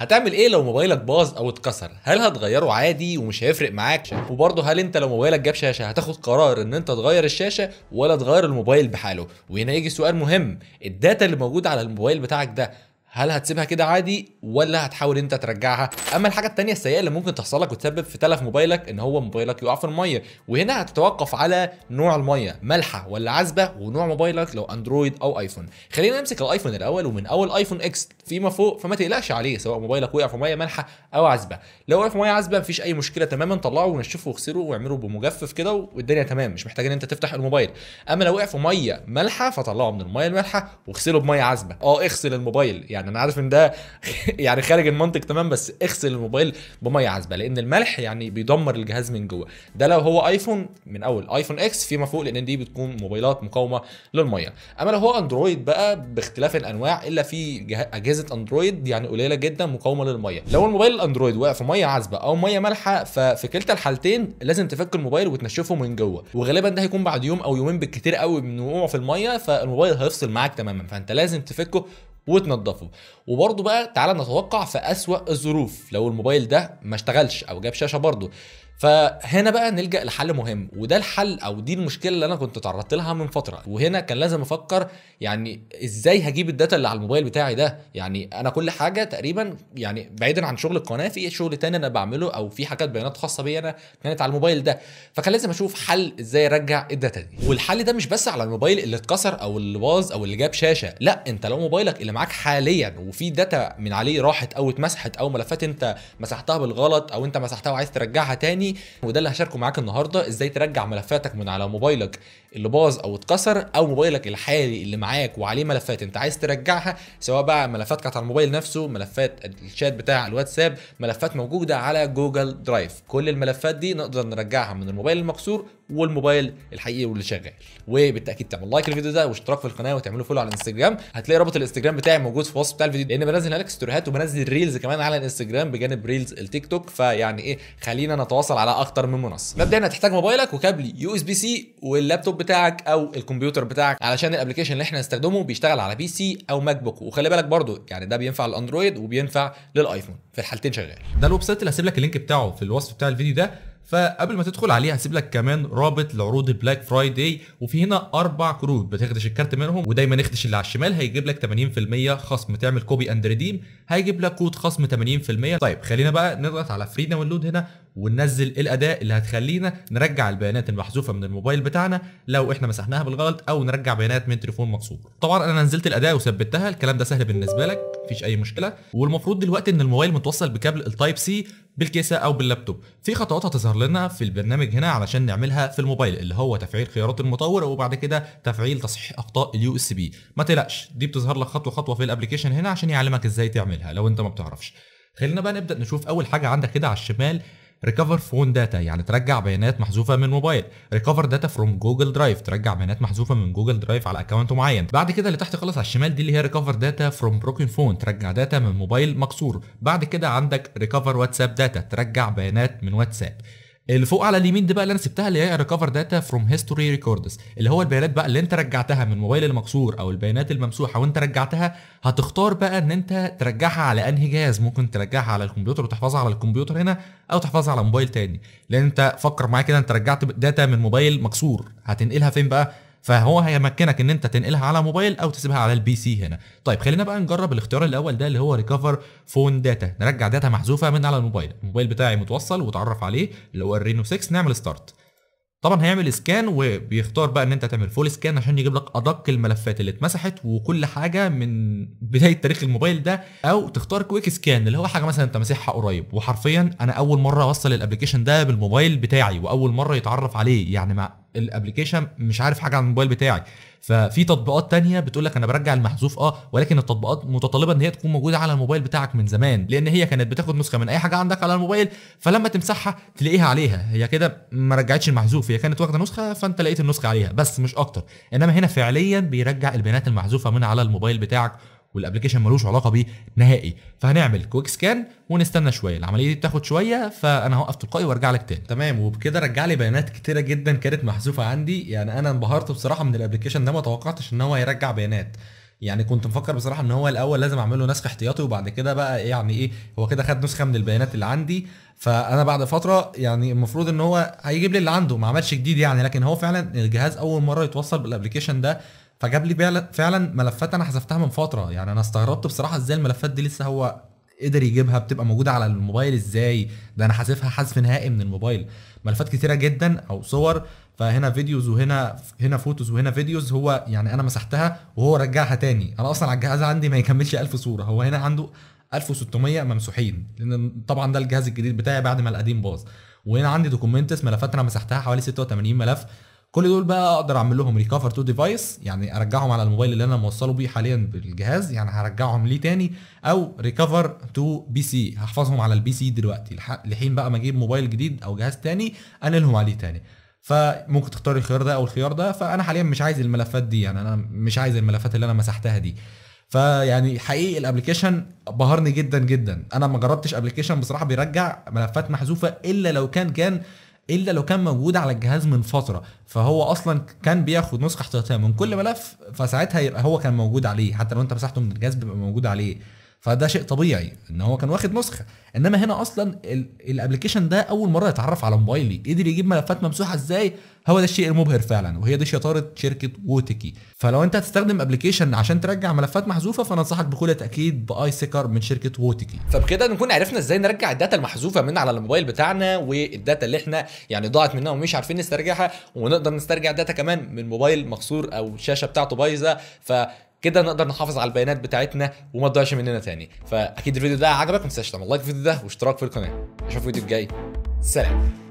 هتعمل ايه لو موبايلك باظ او اتكسر هل هتغيره عادي ومش هيفرق معاك وبرضه هل انت لو موبايلك جاب شاشه هتاخد قرار ان انت تغير الشاشه ولا تغير الموبايل بحاله وهنا يجي سؤال مهم الداتا اللي موجوده على الموبايل بتاعك ده هل هتسيبها كده عادي ولا هتحاول انت ترجعها اما الحاجه الثانيه السيئه اللي ممكن تحصل لك وتسبب في تلف موبايلك ان هو موبايلك يقع في الميه وهنا هتتوقف على نوع الميه مالحه ولا عذبه ونوع موبايلك لو اندرويد او ايفون خلينا نمسك الايفون الاول ومن اول ايفون اكس فيما فوق فما تقلقش عليه سواء موبايلك وقع في ميه مالحه او عذبه لو وقع في ميه عذبه مفيش اي مشكله تماما طلعه ونشفه واغسله واعمله بمجفف كده والدنيا تمام مش محتاج ان انت تفتح الموبايل اما لو وقع في ميه مالحه فطلعه من الميه المالحه واغسله بميه عذبه اه اغسل الموبايل يعني يعني انا عارف ان ده يعني خارج المنطق تمام بس اغسل الموبايل بميه عذبه لان الملح يعني بيدمر الجهاز من جوه ده لو هو ايفون من اول ايفون اكس فيما فوق لان دي بتكون موبايلات مقاومه للميه اما لو هو اندرويد بقى باختلاف الانواع الا في اجهزه اندرويد يعني قليله جدا مقاومه للميه لو الموبايل الاندرويد وقع في ميه عذبه او ميه مالحه ففي كلتا الحالتين لازم تفك الموبايل وتنشفه من جوه وغالبا ده هيكون بعد يوم او يومين بالكتير قوي من وقوعه في الميه فالموبايل هيفصل معاك تماما فانت لازم تفكه وتنضفه وبرضه بقى تعالى نتوقع في اسوأ الظروف لو الموبايل ده ما اشتغلش او جاب شاشه برضه فهنا بقى نلجا لحل مهم وده الحل او دي المشكله اللي انا كنت تعرضت لها من فتره وهنا كان لازم افكر يعني ازاي هجيب الداتا اللي على الموبايل بتاعي ده يعني انا كل حاجه تقريبا يعني بعيدا عن شغل القناه في شغل تاني انا بعمله او في حاجات بيانات خاصه بيا انا كانت على الموبايل ده فكان لازم اشوف حل ازاي ارجع الداتا دي والحل ده مش بس على الموبايل اللي اتكسر او اللي باظ او اللي جاب شاشه لا انت لو موبايلك اللي معاك حاليا وفي داتا من عليه راحت او اتمسحت او ملفات انت مسحتها بالغلط او انت مسحتها وعايز ترجعها تاني وده اللي هشاركه معاك النهارده ازاي ترجع ملفاتك من على موبايلك اللي باظ او اتكسر او موبايلك الحالي اللي معاك وعليه ملفات انت عايز ترجعها سواء بقى ملفات كانت على الموبايل نفسه ملفات الشات بتاع الواتساب ملفات موجوده على جوجل درايف كل الملفات دي نقدر نرجعها من الموبايل المكسور والموبايل الحقيقي واللي شغال وبالتاكيد تعمل لايك للفيديو ده واشتراك في القناه وتعملوا فولو على الانستجرام هتلاقي رابط الانستجرام بتاعي موجود في وصف بتاع الفيديو لان بنزل هناك ستوريهات وبنزل ريلز كمان على الانستجرام بجانب ريلز التيك توك فيعني ايه خلينا نتواصل على اكتر من منصه مبدئيا هتحتاج موبايلك وكابل يو اس بي سي واللابتوب بتاعك او الكمبيوتر بتاعك علشان الابلكيشن اللي احنا هنستخدمه بيشتغل على بي سي او ماك بوك وخلي بالك برضو يعني ده بينفع للاندرويد وبينفع للايفون في الحالتين شغال ده الويب سايت اللي هسيب لك اللينك بتاعه في الوصف بتاع الفيديو ده فقبل ما تدخل عليه هسيب لك كمان رابط لعروض بلاك فرايداي وفي هنا اربع كروت بتخدش الكارت منهم ودايما اخدش اللي على الشمال هيجيب لك 80% خصم تعمل كوبي اند ريديم هيجيب لك كود خصم 80% طيب خلينا بقى نضغط على فري داونلود هنا وننزل الاداء اللي هتخلينا نرجع البيانات المحذوفه من الموبايل بتاعنا لو احنا مسحناها بالغلط او نرجع بيانات من تليفون مكسور طبعا انا نزلت الاداء وثبتها الكلام ده سهل بالنسبه لك مفيش اي مشكله والمفروض دلوقتي ان الموبايل متوصل بكابل التايب سي بالكيسه او باللابتوب في خطوات هتظهر لنا في البرنامج هنا علشان نعملها في الموبايل اللي هو تفعيل خيارات المطور وبعد كده تفعيل تصحيح اخطاء اليو اس بي ما تقلقش دي بتظهر لك خطوه خطوه في الابلكيشن هنا عشان يعلمك ازاي تعملها لو انت ما بتعرفش خلينا بقى نبدا نشوف اول حاجه عندك كده على الشمال ريكفر فون داتا يعني ترجع بيانات محذوفه من موبايل ريكفر داتا فروم جوجل درايف ترجع بيانات محذوفه من جوجل درايف على اكونت معين بعد كده اللي تحت خالص على الشمال دي اللي هي ريكفر داتا فروم بروكن فون ترجع داتا من موبايل مكسور بعد كده عندك ريكفر واتساب داتا ترجع بيانات من واتساب اللي فوق على اليمين دي بقى اللي انا سبتها اللي هي ريكفر داتا فروم هيستوري ريكوردز اللي هو البيانات بقى اللي انت رجعتها من موبايل المكسور او البيانات الممسوحه وانت رجعتها هتختار بقى ان انت ترجعها على انهي جهاز ممكن ترجعها على الكمبيوتر وتحفظها على الكمبيوتر هنا او تحفظها على موبايل تاني لان انت فكر معايا كده انت رجعت داتا من موبايل مكسور هتنقلها فين بقى فهو هيمكنك ان انت تنقلها على موبايل او تسيبها على البي سي هنا طيب خلينا بقى نجرب الاختيار الاول ده اللي هو ريكفر فون داتا نرجع داتا محذوفه من على الموبايل الموبايل بتاعي متوصل وتعرف عليه اللي هو الرينو 6 نعمل ستارت طبعا هيعمل سكان وبيختار بقى ان انت تعمل فول سكان عشان يجيب لك ادق الملفات اللي اتمسحت وكل حاجه من بدايه تاريخ الموبايل ده او تختار كويك سكان اللي هو حاجه مثلا انت ماسحها قريب وحرفيا انا اول مره اوصل الابلكيشن ده بالموبايل بتاعي واول مره يتعرف عليه يعني مع الابلكيشن مش عارف حاجه عن الموبايل بتاعي ففي تطبيقات تانية بتقول لك انا برجع المحذوف اه ولكن التطبيقات متطلبه ان هي تكون موجوده على الموبايل بتاعك من زمان لان هي كانت بتاخد نسخه من اي حاجه عندك على الموبايل فلما تمسحها تلاقيها عليها هي كده ما رجعتش المحذوف هي كانت واخده نسخه فانت لقيت النسخه عليها بس مش اكتر انما هنا فعليا بيرجع البيانات المحذوفه من على الموبايل بتاعك والابلكيشن ملوش علاقه بيه نهائي فهنعمل كويك سكان ونستنى شويه العمليه دي بتاخد شويه فانا هوقف تلقائي وارجع لك تاني تمام وبكده رجع لي بيانات كتيره جدا كانت محذوفه عندي يعني انا انبهرت بصراحه من الابلكيشن ده ما توقعتش ان هو هيرجع بيانات يعني كنت مفكر بصراحه ان هو الاول لازم اعمل له نسخ احتياطي وبعد كده بقى إيه، يعني ايه هو كده خد نسخه من البيانات اللي عندي فانا بعد فتره يعني المفروض ان هو هيجيب لي اللي عنده ما عملش جديد يعني لكن هو فعلا الجهاز اول مره يتوصل بالابلكيشن ده فجاب لي فعلا ملفات انا حذفتها من فتره يعني انا استغربت بصراحه ازاي الملفات دي لسه هو قدر يجيبها بتبقى موجوده على الموبايل ازاي ده انا حذفها حذف نهائي من الموبايل ملفات كتيره جدا او صور فهنا فيديوز وهنا هنا فوتوز وهنا فيديوز هو يعني انا مسحتها وهو رجعها تاني انا اصلا على الجهاز عندي ما يكملش 1000 صوره هو هنا عنده 1600 ممسوحين لان طبعا ده الجهاز الجديد بتاعي بعد ما القديم باظ وهنا عندي دوكيومنتس ملفات انا مسحتها حوالي 86 ملف كل دول بقى اقدر اعمل لهم ريكفر تو ديفايس يعني ارجعهم على الموبايل اللي انا موصله بيه حاليا بالجهاز يعني هرجعهم ليه تاني او ريكفر تو بي سي هحفظهم على البي سي دلوقتي لحين بقى ما اجيب موبايل جديد او جهاز تاني انقلهم عليه تاني فممكن تختار الخيار ده او الخيار ده فانا حاليا مش عايز الملفات دي يعني انا مش عايز الملفات اللي انا مسحتها دي فيعني حقيقي الابلكيشن بهرني جدا جدا انا ما جربتش ابلكيشن بصراحه بيرجع ملفات محذوفه الا لو كان كان الا لو كان موجود على الجهاز من فتره فهو اصلا كان بياخد نسخه احتياطيه من كل ملف فساعتها يبقى هو كان موجود عليه حتى لو انت مسحته من الجهاز بيبقى موجود عليه فده شيء طبيعي ان هو كان واخد نسخه انما هنا اصلا الابلكيشن ده اول مره يتعرف على موبايلي قدر يجيب ملفات ممسوحه ازاي هو ده الشيء المبهر فعلا وهي دي شطاره شركه ووتكي فلو انت هتستخدم ابلكيشن عشان ترجع ملفات محذوفه فانا انصحك بكل تاكيد باي سيكر من شركه ووتكي فبكده نكون عرفنا ازاي نرجع الداتا المحذوفه من على الموبايل بتاعنا والداتا اللي احنا يعني ضاعت مننا ومش عارفين نسترجعها ونقدر نسترجع داتا كمان من موبايل مكسور او الشاشه بتاعته بايظه ف كده نقدر نحافظ على البيانات بتاعتنا وما تضيعش مننا تاني فاكيد الفيديو ده عجبك ما تنساش تعمل لايك في الفيديو ده واشتراك في القناه اشوف الفيديو الجاي سلام